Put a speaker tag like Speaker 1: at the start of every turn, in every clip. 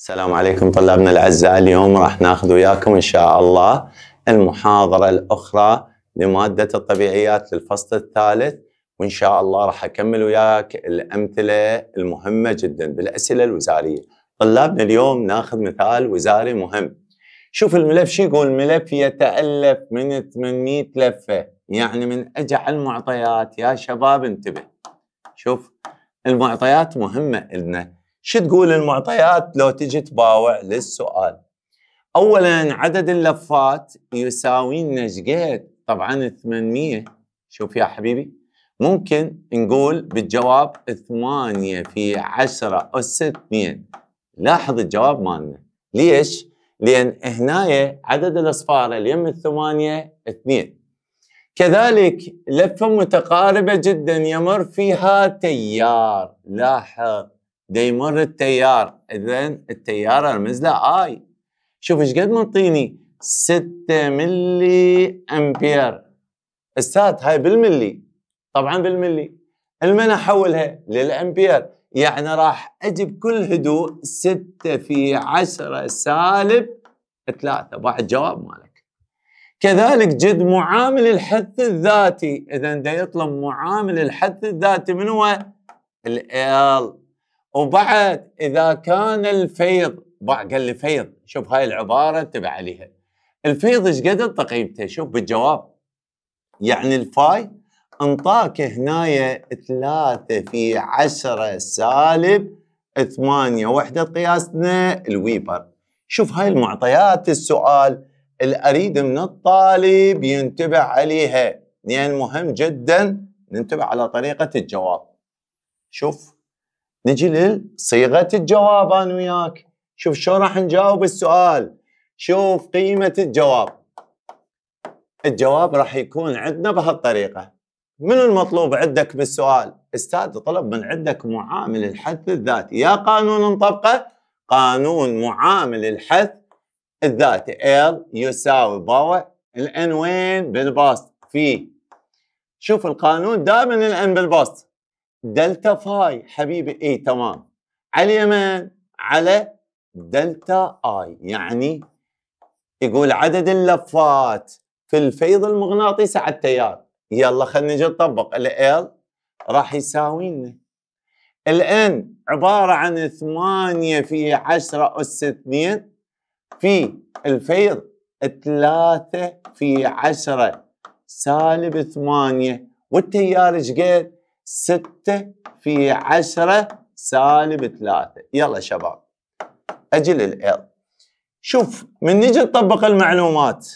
Speaker 1: السلام عليكم طلابنا الاعزاء اليوم راح ناخذ وياكم ان شاء الله المحاضره الاخرى لماده الطبيعيات للفصل الثالث وان شاء الله راح اكمل وياك الامثله المهمه جدا بالاسئله الوزاريه طلابنا اليوم ناخذ مثال وزاري مهم شوف الملف شو يقول الملف يتالف من 800 لفه يعني من اجع المعطيات يا شباب انتبه شوف المعطيات مهمه لنا شو تقول المعطيات لو تجي تباوع للسؤال اولا عدد اللفات يساوي لنا طبعا 800 شوف يا حبيبي ممكن نقول بالجواب 8 في 10 أس 2 لاحظ الجواب مالنا ليش؟ لأن هنايا عدد الأصفار اليم الثمانية 2 كذلك لفة متقاربة جدا يمر فيها تيار لاحظ دا يمر التيار اذا التيار ارمز له اي شوف ايش قد منطيني 6 ملي امبير استاذ هاي بالملي طبعا بالملي المنا حولها للامبير يعني راح اجي بكل هدوء 6 في 10 سالب 3 بعد جواب مالك
Speaker 2: كذلك جد معامل
Speaker 1: الحث الذاتي اذا دا يطلب معامل الحث الذاتي من هو ال وبعد اذا كان الفيض بعد قال لي فيض شوف هاي العباره انتبه عليها الفيض ايش قد قيمته شوف بالجواب يعني الفاي انطاك هنايا 3 في 10 سالب 8 وحده قياسنا الويبر شوف هاي المعطيات السؤال اللي اريد من الطالب ينتبه عليها لان يعني مهم جدا ننتبه على طريقه الجواب شوف نجي لصيغه الجواب انا وياك شوف شو راح نجاوب السؤال شوف قيمه الجواب الجواب راح يكون عندنا بهالطريقه منو المطلوب عندك بالسؤال استاذ طلب من عندك معامل الحث الذاتي يا قانون نطبقه قانون معامل الحث الذاتي L يساوي باو الان وين بالبسط فيه شوف القانون دائما الان بالبسط دلتا فاي حبيبي اي تمام على اليمين على دلتا اي يعني يقول عدد اللفات في الفيض المغناطيسي على التيار يلا خلينا نجي نطبق ال راح يساوي لنا ان عباره عن 8 في 10 اس 2 في الفيض 3 في 10 سالب 8 والتيار ايش قد؟ 6 في 10 سالب 3 يلا شباب أجل للال شوف من نجي نطبق المعلومات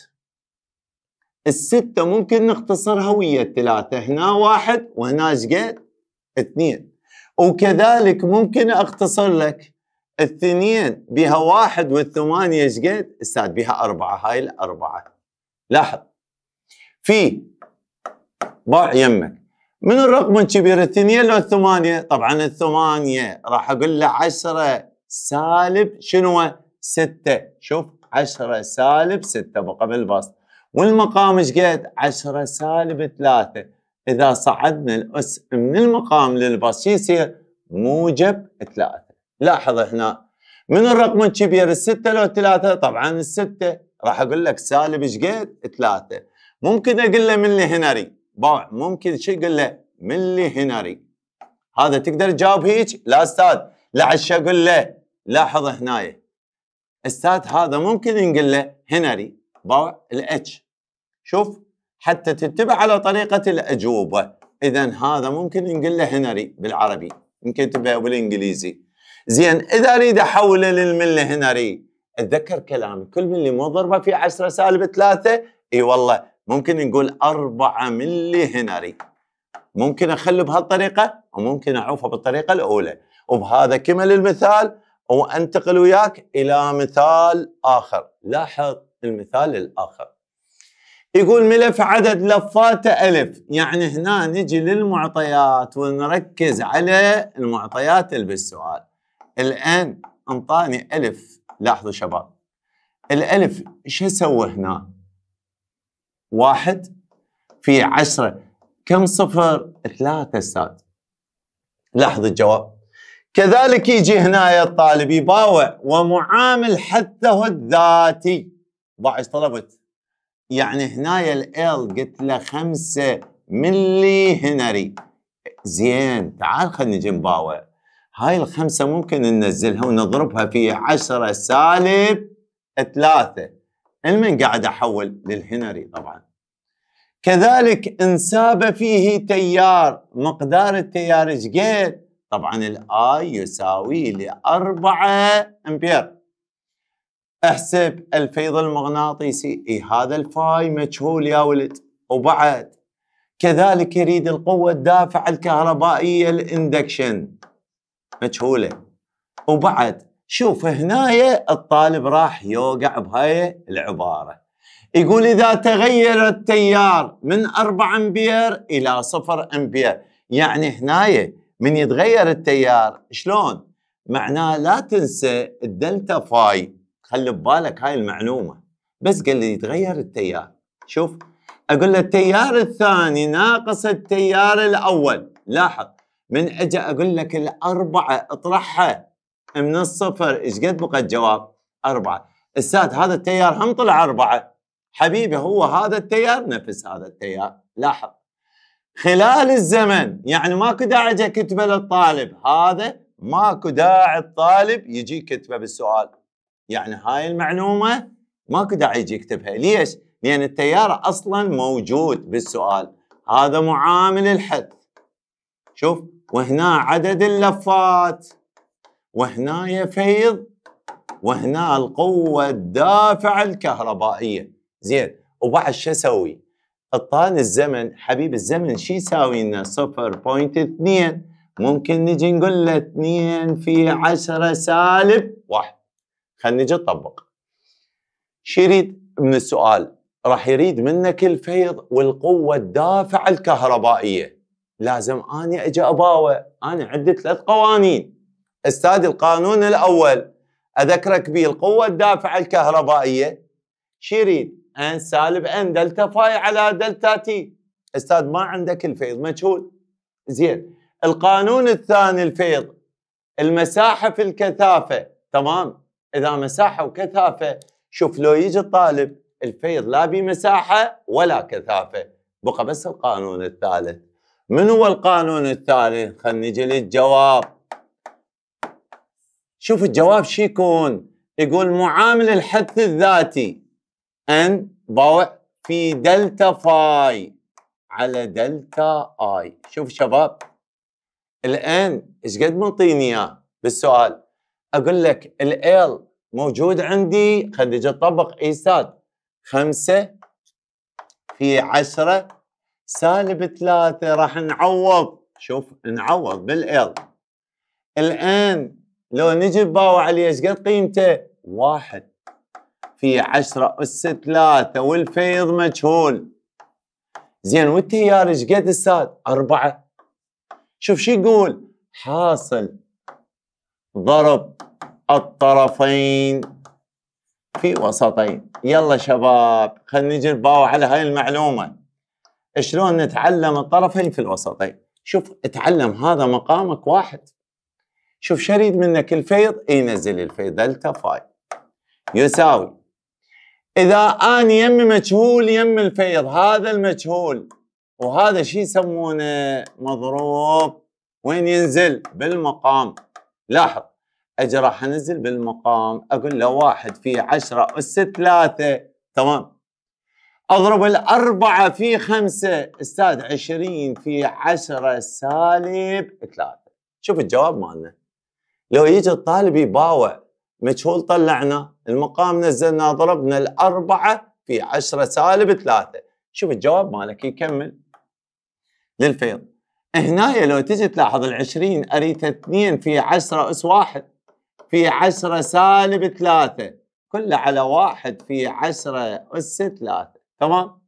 Speaker 1: الستة ممكن نختصرها ويا الثلاثة هنا واحد وهنا شقد اثنين وكذلك ممكن اختصر لك الثنين بها واحد والثمانية شقد استاد بها أربعة هاي الأربعة لاحظ في باع يمك من الرقم الكبير الثنيه لو الثمانيه طبعا الثمانيه راح اقول له عشرة سالب شنو ستة شوف عشرة سالب ستة بقى البسط والمقام ايش قد عشرة سالب ثلاثة اذا صعدنا الاس من المقام للبسط يصير موجب ثلاثة لاحظ هنا من الرقم الكبير الستة لو ثلاثة طبعا الستة راح اقول لك سالب ايش قد ثلاثة ممكن اقول له من هنري باع ممكن شي قل له ملي هنري هذا تقدر تجاوب هيك لا استاذ لا عشا اقول له لاحظ هنا استاذ هذا ممكن نقول له هنري باع الاتش شوف حتى تتبع على طريقه الاجوبه اذا هذا ممكن نقول له هنري بالعربي يمكن تبقى بالانجليزي زين اذا اريد احوله للمله هنري اتذكر كلامي كل ملي مو ضربه في 10 سالب ثلاثه اي والله ممكن نقول 4 ملي هنري ممكن اخلي بهالطريقه وممكن اعوفه بالطريقه الاولى وبهذا كمل المثال وانتقل وياك الى مثال اخر لاحظ المثال الاخر يقول ملف عدد لفاته ألف يعني هنا نجي للمعطيات ونركز على المعطيات اللي بالسؤال الآن أنطاني ألف لاحظوا شباب الألف ايش سوى هنا واحد في عشرة كم صفر ثلاثة استاذ لاحظ الجواب كذلك يجي هنا الطالب يباوع ومعامل حثه الذاتي ضاع ايش طلبت يعني هنا ال قلت له خمسة ملي هنري زين تعال خلينا نجي نباوع هاي الخمسة ممكن ننزلها ونضربها في عشرة سالب ثلاثة المن قاعد احول للهنري طبعا كذلك انساب فيه تيار مقدار التيار شقيل طبعا الاي يساوي لأربعة امبير احسب الفيض المغناطيسي اي هذا الفاي مجهول يا ولد وبعد كذلك يريد القوة الدافعة الكهربائية الاندكشن مجهولة وبعد شوف هنايا الطالب راح يوقع بهاي العبارة يقول إذا تغير التيار من 4 أمبير إلى 0 أمبير يعني هنايا من يتغير التيار شلون؟ معناه لا تنسى الدلتا فاي خلي ببالك هاي المعلومة بس قال لي يتغير التيار شوف أقول له التيار الثاني ناقص التيار الأول لاحظ من أجي أقول لك الأربعة اطرحها من الصفر ايش قد بقى الجواب أربعة السات هذا التيار هم طلع أربعة حبيبي هو هذا التيار نفس هذا التيار لاحظ خلال الزمن يعني ماكو داعي كتبه للطالب هذا ماكو داعي الطالب يجي كتبه بالسؤال يعني هاي المعلومة ماكو داعي يجي يكتبها ليش؟ لأن التيار أصلا موجود بالسؤال هذا معامل الحد شوف وهنا عدد اللفات وهنا فيض وهنا القوة الدافعة الكهربائية زين وبعد شو اسوي؟ الطان الزمن حبيب الزمن شو يساوي لنا 0.2 ممكن نجي نقول له 2 في 10 سالب 1 خلينا نجي نطبق شو يريد من السؤال؟ راح يريد منك الفيض والقوة الدافعة الكهربائية لازم أنا أجي أباوع أنا عندي ثلاث قوانين استاذ القانون الاول اذكرك به القوه الدافعه الكهربائيه شيرين ان سالب ان دلتا فاي على دلتا تي استاذ ما عندك الفيض مجهول زين القانون الثاني الفيض المساحه في الكثافه تمام اذا مساحه وكثافه شوف لو يجي الطالب الفيض لا بمساحه ولا كثافه بقى بس القانون الثالث من هو القانون الثالث خلينا نجي للجواب شوف الجواب شو يكون يقول معامل الحث الذاتي ان ضوء في دلتا فاي على دلتا اي شوف شباب الان ايش قد منطيني اياه بالسؤال اقول لك ال موجود عندي خلينا نجي نطبق ايساد 5 في 10 سالب 3 راح نعوض شوف نعوض بالال الان لو نجي باو عليه ايش قد قيمته؟ واحد في عشرة أس ثلاثة والفيض مجهول زين والتيار ايش قد الساد؟ أربعة شوف شو يقول؟ حاصل ضرب الطرفين في وسطين يلا شباب خلينا نجي باو على هاي المعلومة شلون نتعلم الطرفين في الوسطين شوف اتعلم هذا مقامك واحد شوف شريد منك الفيض إيه ينزل الفيض دلتا فاي يساوي اذا انا يم مجهول يم الفيض هذا المجهول وهذا شو يسمونه مضروب وين ينزل بالمقام لاحظ اجي راح انزل بالمقام اقول له واحد في عشرة اس ثلاثة تمام اضرب الاربعة في خمسة استاذ عشرين في عشرة سالب ثلاثة شوف الجواب مالنا لو يجي الطالب يباوع مجهول طلعنا المقام نزلنا ضربنا الأربعة في عشرة سالب ثلاثة شوف الجواب مالك يكمل للفيض هنا لو تجي تلاحظ العشرين أريد اثنين في عشرة أس واحد في عشرة سالب ثلاثة كله على واحد في عشرة أس ثلاثة تمام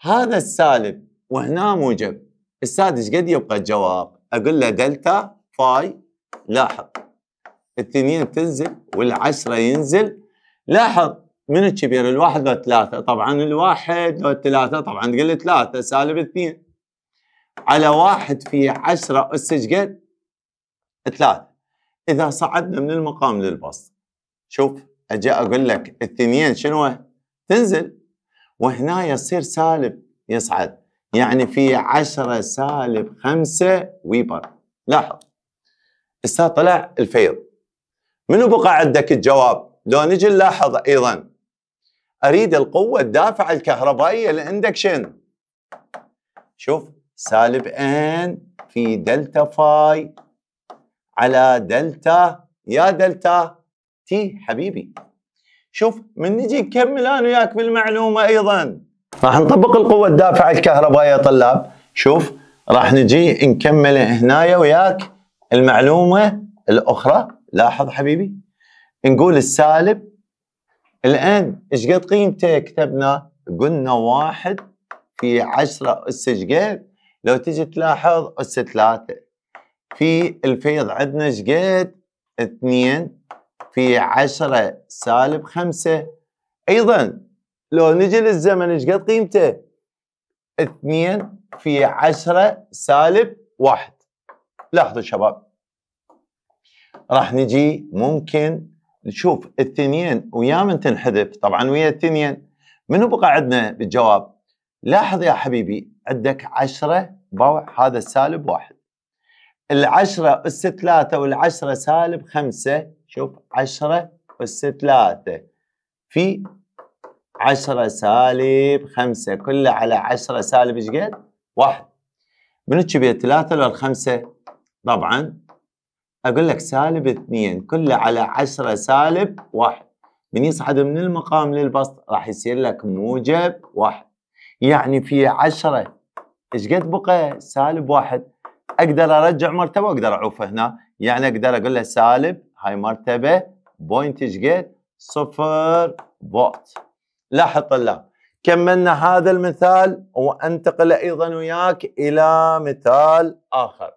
Speaker 1: هذا السالب وهنا موجب السادس قد يبقى الجواب أقول له دلتا فاي لاحظ الثنين تنزل والعشرة ينزل لاحظ من الكبير الواحد لو ثلاثة طبعا الواحد لو ثلاثة طبعا تقول ثلاثة سالب اثنين على واحد في عشرة أس قد ثلاثة إذا صعدنا من المقام للبسط شوف أجي أقول لك الثنين شنو تنزل وهنا يصير سالب يصعد يعني في عشرة سالب خمسة ويبر لاحظ هسه طلع الفيض منو بقى عندك الجواب لو نجي نلاحظ ايضا اريد القوه الدافعه الكهربائيه الاندكشن شوف سالب ان في دلتا فاي على دلتا يا دلتا تي حبيبي شوف من نجي نكمل انا وياك بالمعلومه ايضا راح نطبق القوه الدافعه الكهربائيه طلاب شوف راح نجي نكمل هنايا وياك المعلومه الاخرى لاحظ حبيبي نقول السالب الان ايش قد قيمته كتبنا قلنا واحد في عشرة أس قد لو تجي تلاحظ أس ثلاثة في الفيض عندنا إيش قد اثنين في عشرة سالب خمسة أيضا لو نجي للزمن ايش قد قيمته اثنين في عشرة سالب واحد لاحظوا شباب راح نجي ممكن نشوف الثنين ويا من تنحذف طبعا ويا الثنين منو بقى عندنا بالجواب لاحظ يا حبيبي عندك عشرة بوع هذا السالب واحد العشرة أس ثلاثة والعشرة سالب خمسة شوف عشرة أس ثلاثة في عشرة سالب خمسة كله على عشرة سالب ايش قد؟ واحد من تشبيه ثلاثه للخمسة طبعا اقول لك سالب اثنين كله على عشرة سالب واحد من يصعد من المقام للبسط راح يصير لك موجب واحد يعني في عشرة ايش قد بقى سالب واحد اقدر ارجع مرتبه واقدر اعوفه هنا يعني اقدر اقول له سالب هاي مرتبه بوينت ايش قد صفر بوت لاحظ طلاب كملنا هذا المثال وانتقل ايضا وياك الى مثال اخر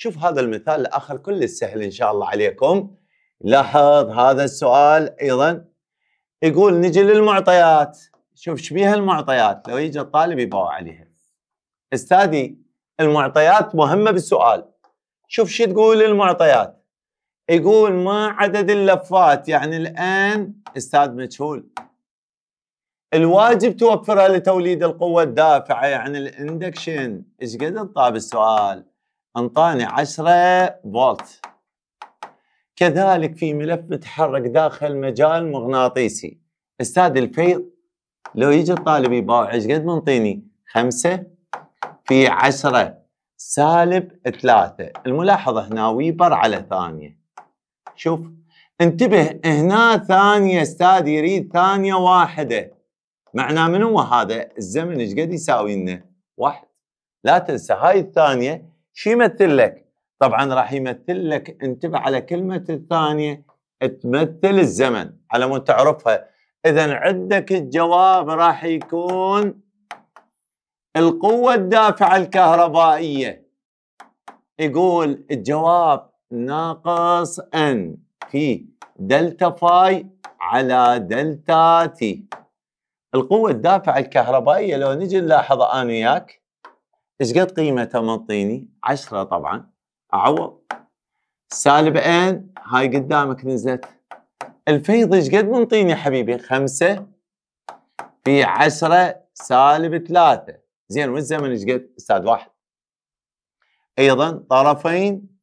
Speaker 1: شوف هذا المثال الاخر كل السهل ان شاء الله عليكم لاحظ هذا السؤال ايضا يقول نجي للمعطيات شوف شبيه المعطيات لو يجي الطالب يباوع عليها استاذي المعطيات مهمه بالسؤال شوف شو تقول المعطيات يقول ما عدد اللفات يعني الان استاذ مجهول الواجب توفرها لتوليد القوه الدافعه يعني الاندكشن ايش قد طاب السؤال انطاني 10 فولت كذلك في ملف متحرك داخل مجال مغناطيسي استاذ الفيض لو يجي الطالب يباوع ايش قد منطيني خمسة في عشرة سالب ثلاثة الملاحظة هنا ويبر على ثانية شوف انتبه هنا ثانية استاذ يريد ثانية واحدة معناه من هو هذا الزمن ايش قد يساوي لنا واحد لا تنسى هاي الثانية شو يمثل لك طبعا راح يمثل لك انتبه على كلمة الثانية تمثل الزمن على مود تعرفها إذا عندك الجواب راح يكون القوة الدافعة الكهربائية يقول الجواب ناقص ان في دلتا فاي على دلتا تي القوة الدافعة الكهربائية لو نجي نلاحظ أنا وياك ايش قد قيمه تمنطيني؟ 10 طبعا اعوض سالب ان هاي قدامك نزلت الفيض ايش قد منطيني حبيبي؟ 5 في 10 سالب 3 زين والزمن ايش قد؟ استاذ واحد ايضا طرفين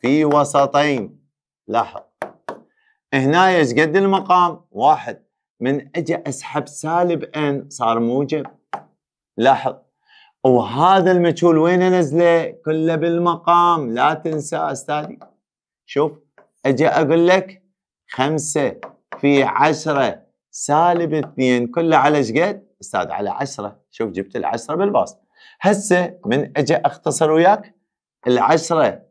Speaker 1: في وسطين لاحظ هنا ايش قد المقام؟ واحد من اجي اسحب سالب ان صار موجب لاحظ وهذا المجهول وين نزله كله بالمقام لا تنسى أستاذي شوف أجي أقول لك خمسة في عشرة سالب اثنين كله على شقد أستاذ على عشرة شوف جبت العشرة بالباص هسه من أجي أختصر وياك العشرة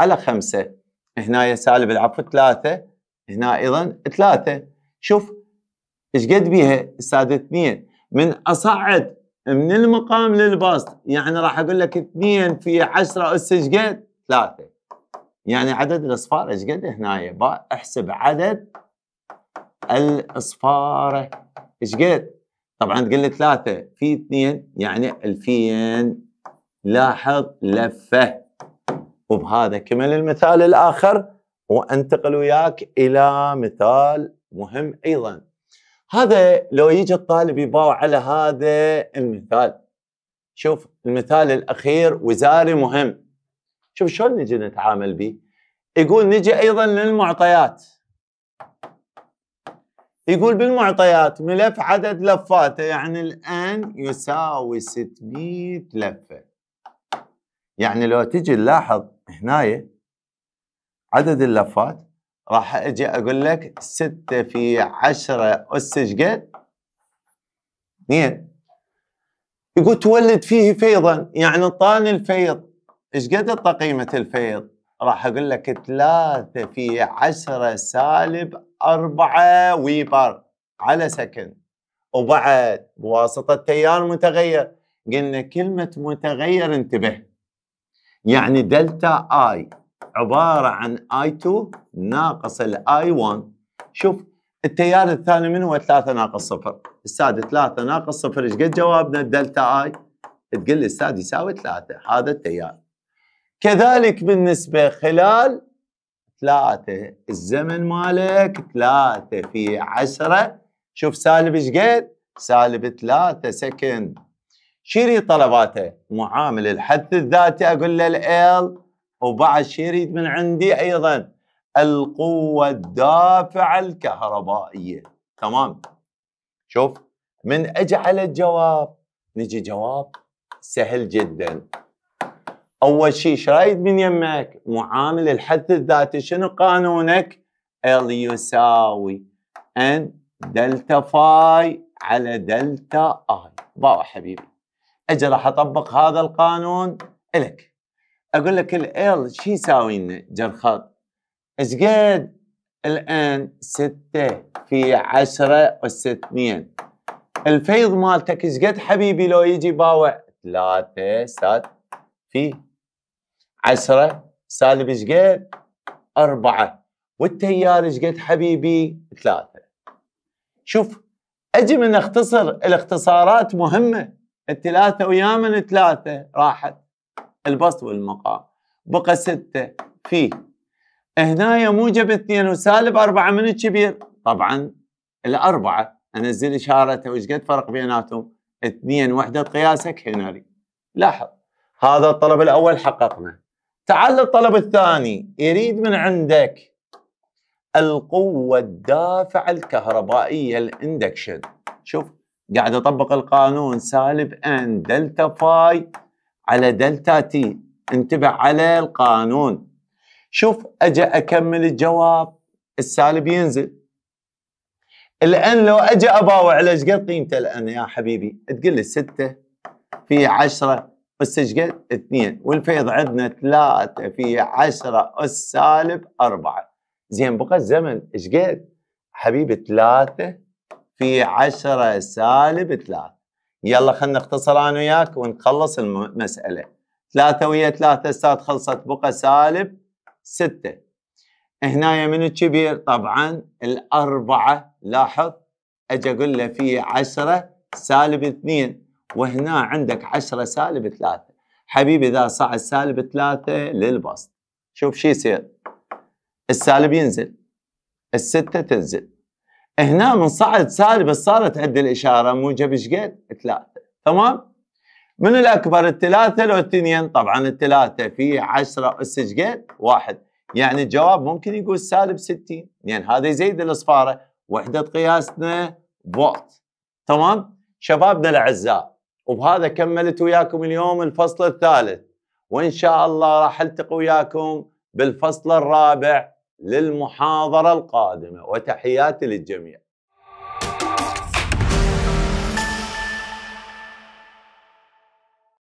Speaker 1: على خمسة هنا سالب العفو ثلاثة هنا أيضا ثلاثة شوف ايش قد بيها استاذ اثنين من اصعد من المقام للبسط يعني راح اقول لك 2 في 10 اس ايش قد؟ 3 يعني عدد الاصفار ايش قد هنا احسب عدد الاصفار ايش قد؟ طبعا تقول لي 3 في 2 يعني 2000 لاحظ لفه وبهذا كمل المثال الاخر وانتقل وياك الى مثال مهم ايضا هذا لو يجي الطالب يباوع على هذا المثال شوف المثال الاخير وزاري مهم شوف شلون نجي نتعامل به يقول نجي ايضا للمعطيات يقول بالمعطيات ملف عدد لفاته يعني الان يساوي 600 لفه يعني لو تجي نلاحظ هنايا عدد اللفات راح اجي اقول لك 6 في 10 اس ايش قد؟ 2 يقول تولد فيه فيضا يعني طان الفيض ايش قد قيمة الفيض؟ راح اقول لك 3 في 10 سالب 4 ويبر على سكند وبعد بواسطة تيار متغير قلنا كلمة متغير انتبه يعني دلتا اي عباره عن i 2 ناقص i 1 شوف التيار الثاني من هو 3 ناقص صفر استاذ 3 ناقص صفر ايش قد جوابنا الدلتا اي تقول لي يساوي 3 هذا التيار كذلك بالنسبه خلال 3 الزمن مالك 3 في 10 شوف سالب ايش قد سالب 3 سكند شيري طلباته معامل الحث الذاتي اقول له L وبعد شو يريد من عندي ايضا القوه الدافعه الكهربائيه تمام شوف من اجعل الجواب نجي جواب سهل جدا اول شيء شرايد من يمك معامل الحد الذاتي شنو قانونك ال يساوي ان دلتا فاي على دلتا اي باو حبيبي اجي راح اطبق هذا القانون لك اقول لك ال شو يساوي لنا جرخط ايش قد الان ستة في عشرة أس 2 الفيض مالتك ايش قد حبيبي لو يجي باوع ثلاثة سات في عشرة سالب ايش قد أربعة والتيار ايش قد حبيبي ثلاثة شوف اجي من اختصر الاختصارات مهمة الثلاثة ويا من ثلاثة راحت البسط والمقام بقى ستة فيه هنا موجب اثنين وسالب أربعة من الكبير طبعا الأربعة أنزل إشارة وإيش قد فرق بيناتهم اثنين وحدة قياسك هنري لاحظ هذا الطلب الأول حققنا تعال للطلب الثاني يريد من عندك القوة الدافعة الكهربائية الاندكشن شوف قاعد أطبق القانون سالب ان دلتا فاي على دلتا تي انتبه على القانون شوف اجي اكمل الجواب السالب ينزل الان لو اجي اباوع على ايش قد قيمته الان يا حبيبي تقول لي 6 في 10 اس ايش قد 2 والفيض عندنا 3 في 10 اس سالب 4 زين بقى الزمن ايش قد حبيبي 3 في 10 سالب 3 يلا خلنا نختصر انا وياك ونخلص المساله ثلاثة ويا ثلاثة استاذ خلصت بقى سالب ستة هنا من الكبير طبعا الأربعة لاحظ أجي أقول له في عشرة سالب اثنين وهنا عندك عشرة سالب ثلاثة حبيبي إذا صعد سالب ثلاثة للبسط شوف شو يصير السالب ينزل الستة تنزل هنا من صعد سالب صارت عند الاشاره موجب شقد؟ ثلاثه تمام؟ من الاكبر الثلاثه لو التنين طبعا الثلاثه في 10 اس شقد؟ واحد يعني الجواب ممكن يقول سالب 60 لان يعني هذا يزيد الاصفاره وحده قياسنا فولت تمام؟ شبابنا الاعزاء وبهذا كملت وياكم اليوم الفصل الثالث وان شاء الله راح التقي وياكم بالفصل الرابع للمحاضرة القادمة وتحياتي للجميع